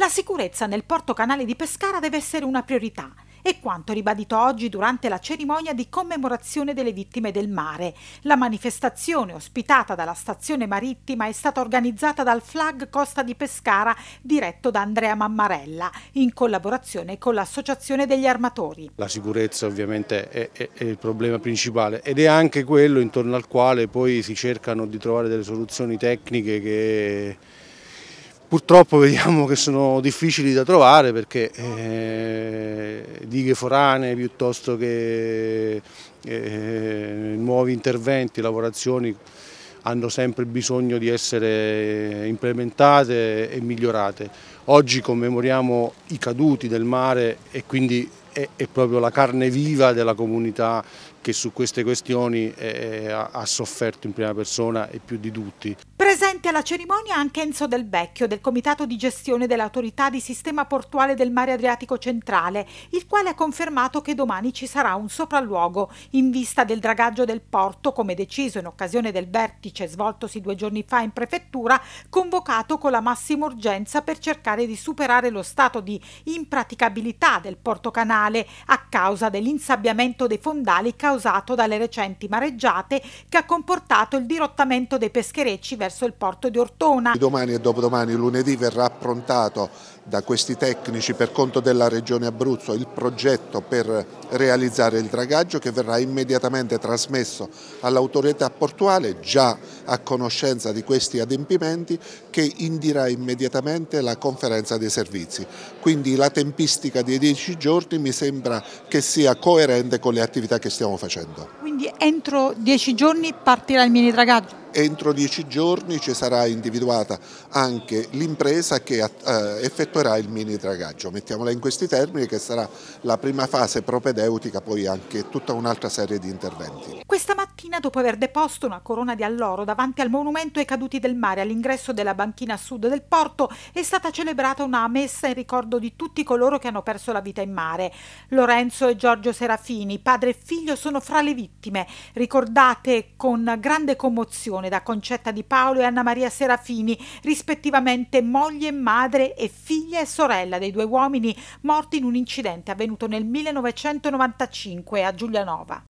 La sicurezza nel porto canale di Pescara deve essere una priorità è quanto ribadito oggi durante la cerimonia di commemorazione delle vittime del mare. La manifestazione ospitata dalla stazione marittima è stata organizzata dal Flag Costa di Pescara diretto da Andrea Mammarella in collaborazione con l'Associazione degli Armatori. La sicurezza ovviamente è, è, è, il problema principale ed è anche quello intorno al quale poi si cercano di trovare delle soluzioni tecniche che Purtroppo vediamo che sono difficili da trovare perché eh, dighe forane piuttosto che eh, nuovi interventi, lavorazioni hanno sempre bisogno di essere implementate e migliorate. Oggi commemoriamo i caduti del mare e quindi è, è proprio la carne viva della comunità che su queste questioni è, ha sofferto in prima persona e più di tutti. Presente alla cerimonia anche Enzo Del Vecchio del Comitato di Gestione dell'Autorità di Sistema Portuale del Mare Adriatico Centrale, il quale ha confermato che domani ci sarà un sopralluogo in vista del dragaggio del porto, come deciso in occasione del vertice svoltosi due giorni fa in prefettura, convocato con la massima urgenza per cercare di superare lo stato di impraticabilità del porto canale a causa dell'insabbiamento dei fondali causato dalle recenti mareggiate che ha comportato il dirottamento dei pescherecci verso il del porto di Ortona. Domani e dopodomani, lunedì, verrà approntato da questi tecnici per conto della Regione Abruzzo il progetto per realizzare il dragaggio che verrà immediatamente trasmesso all'autorità portuale già a conoscenza di questi adempimenti che indirà immediatamente la conferenza dei servizi. Quindi la tempistica dei 10 giorni mi sembra che sia coerente con le attività che stiamo facendo. Quindi entro 10 giorni partirà il mini dragaggio? Entro dieci giorni ci sarà individuata anche l'impresa che eh, effettuerà il mini dragaggio, mettiamola in questi termini che sarà la prima fase propedeutica, poi anche tutta un'altra serie di interventi. Questa mattina dopo aver deposto una corona di alloro davanti al monumento ai caduti del mare all'ingresso della banchina sud del porto è stata celebrata una messa in ricordo di tutti coloro che hanno perso la vita in mare. Lorenzo e Giorgio Serafini, padre e figlio, sono fra le vittime, ricordate con grande commozione Cartone da Concetta Di Paolo e Anna Maria Serafini, rispettivamente moglie, e madre e figlia e sorella dei due uomini morti in un incidente avvenuto nel 1995 a Giulianova.